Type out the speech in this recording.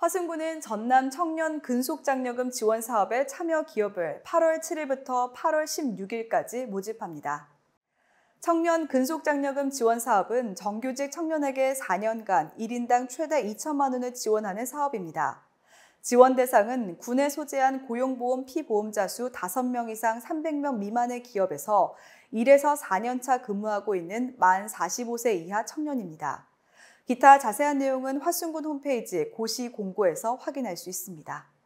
화승군은 전남 청년 근속장려금 지원 사업에 참여 기업을 8월 7일부터 8월 16일까지 모집합니다. 청년 근속장려금 지원 사업은 정규직 청년에게 4년간 1인당 최대 2천만 원을 지원하는 사업입니다. 지원 대상은 군에 소재한 고용보험 피보험자 수 5명 이상 300명 미만의 기업에서 1에서 4년차 근무하고 있는 만 45세 이하 청년입니다. 기타 자세한 내용은 화순군 홈페이지 고시 공고에서 확인할 수 있습니다.